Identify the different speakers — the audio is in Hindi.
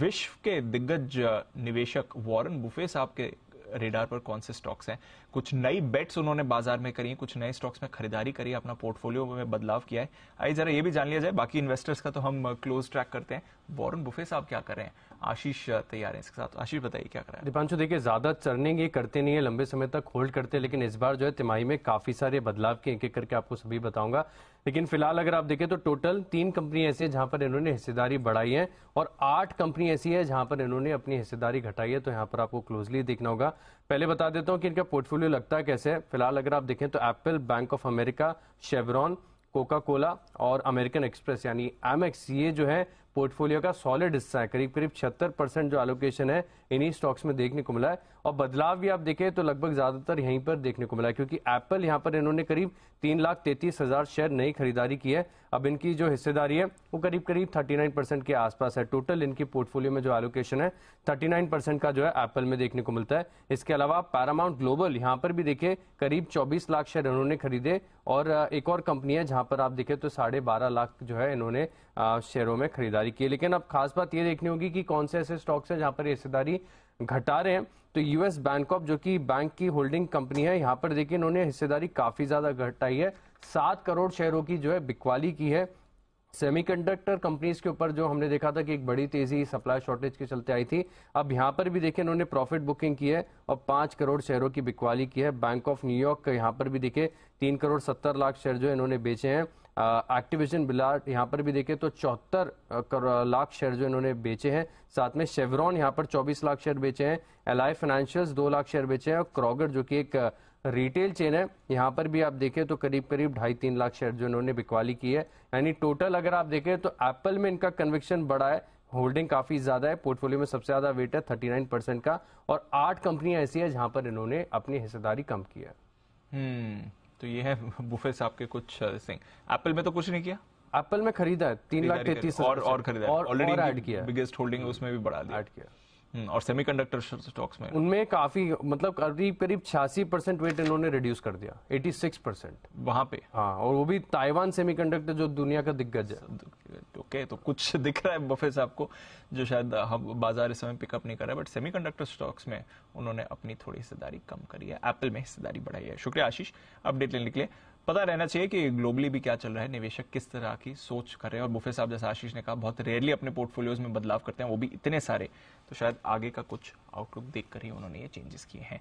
Speaker 1: विश्व के दिग्गज निवेशक वॉरेन बुफे साहब के रेडार पर कौन से स्टॉक्स हैं कुछ नई बेट्स उन्होंने बाजार में करी कुछ नए स्टॉक्स में खरीदारी करी अपना पोर्टफोलियो में बदलाव किया है आइए जरा ये भी जान लिया जाए बाकी इन्वेस्टर्स का तो हम क्लोज ट्रैक करते हैं वॉरेन बुफे साहब क्या कर रहे हैं आशीष तैयार है इसके साथ आशीष बताइए क्या हैं
Speaker 2: दीपांशु देखिए ज्यादा चर्निंग ये करते नहीं है लंबे समय तक होल्ड करते हैं लेकिन इस बार जो है तिमाही में काफी सारे बदलाव के एक एक करके आपको सभी बताऊंगा लेकिन फिलहाल अगर आप देखें तो टोटल तीन कंपनी ऐसी है जहां पर इन्होंने हिस्सेदारी बढ़ाई है और आठ कंपनी ऐसी है जहां पर इन्होंने अपनी हिस्सेदारी घटाई है तो यहाँ पर आपको क्लोजली देखना होगा पहले बता देता हूँ कि इनका पोर्टफोलियो लगता है कैसे फिलहाल अगर आप देखें तो Apple Bank of America Chevron Coca Cola और अमेरिकन एक्सप्रेस यानी एमएक्स ये जो है पोर्टफोलियो का सॉलिड हिस्सा है करीब करीब 76 परसेंट जो एलोकेशन है इन्हीं स्टॉक्स में देखने को मिला है और बदलाव भी आप देखें तो लगभग ज्यादातर यहीं पर देखने को मिला है क्योंकि एप्पल यहां पर इन्होंने करीब तीन लाख तैतीस हजार शेयर नई खरीदारी की है अब इनकी जो हिस्सेदारी है वो करीब करीब थर्टी परसेंट के आसपास है टोटल इनकी पोर्टफोलियो में जो एलोकेशन है थर्टी परसेंट का जो है एप्पल में देखने को मिलता है इसके अलावा पैरामाउंट ग्लोबल यहाँ पर भी देखे करीब चौबीस लाख शेयर इन्होंने खरीदे और एक और कंपनी है जहां पर आप देखें तो साढ़े लाख जो है इन्होंने शेयरों में खरीदारी हिस्सेदारी की लेकिन अब खास बात यह देखनी होगी कि कौन से ऐसे स्टॉक्स हैं जहां पर हिस्सेदारी घटा रहे हैं तो यूएस बैंक ऑफ जो कि बैंक की होल्डिंग कंपनी है यहाँ पर देखिए इन्होंने हिस्सेदारी काफी ज्यादा घटाई है सात करोड़ शेयरों की जो है बिकवाली की है सेमीकंडक्टर कंपनीज के ऊपर जो हमने देखा था कि एक बड़ी तेजी सप्लाई शॉर्टेज के चलते आई थी अब यहाँ पर भी देखें उन्होंने प्रॉफिट बुकिंग की है और पांच करोड़ शेयरों की बिकवाली की है बैंक ऑफ न्यूयॉर्क का यहाँ पर भी देखे तीन करोड़ सत्तर लाख शेयर जो इन्होंने बेचे हैं एक्टिविजन बिलाट यहाँ पर भी देखे तो चौहत्तर लाख शेयर जो इन्होंने बेचे हैं साथ में शेवरॉन यहाँ पर चौबीस लाख शेयर बेचे हैं एल आई दो लाख शेयर बेचे हैं और क्रॉगर जो कि एक रिटेल चेन है यहाँ पर भी आप देखें तो करीब करीब ढाई तीन लाख शेयर जो इन्होंने बिकवाली की है यानी टोटल अगर आप देखें तो एप्पल में इनका कन्विक्शन बड़ा है होल्डिंग काफी ज्यादा है पोर्टफोलियो में सबसे ज्यादा वेट है थर्टी नाइन परसेंट का और आठ कंपनियां ऐसी है जहां पर इन्होंने अपनी हिस्सेदारी कम
Speaker 1: की है हम्म, तो ये है बुफे साहब के कुछ सिंह एप्पल में तो कुछ नहीं किया एप्पल में खरीदा है तीन लाख तैतीस और खरीदा ऑलरेडी एड किया बिगेस्ट होल्डिंग उसमें भी बढ़ा दिया किया हम्म, और सेमीकंडक्टर स्टॉक्स में
Speaker 2: उनमें काफी मतलब करीब करीब छियासी परसेंट वेट इन्होंने रिड्यूस कर दिया 86 परसेंट वहां पे हाँ और वो भी ताइवान सेमीकंडक्टर
Speaker 1: जो दुनिया का दिग्गज है ओके तो कुछ दिख रहा है बफे साहब को जो शायद हम बाजार इस समय पिकअप नहीं कर रहा है बट सेमीकंडक्टर स्टॉक्स में उन्होंने अपनी थोड़ी हिस्सेदारी कम करी है एप्पल में हिस्सेदारी बढ़ाई है शुक्रिया आशीष अपडेट लेने के लिए पता रहना चाहिए कि ग्लोबली भी क्या चल रहा है निवेशक किस तरह की सोच कर रहे हैं और बुफे साहब जैसा आशीष ने कहा बहुत रेयरली अपने पोर्टफोलियोज में बदलाव करते हैं वो भी इतने सारे तो शायद आगे का कुछ आउटलुक देख कर ही उन्होंने ये चेंजेस किए हैं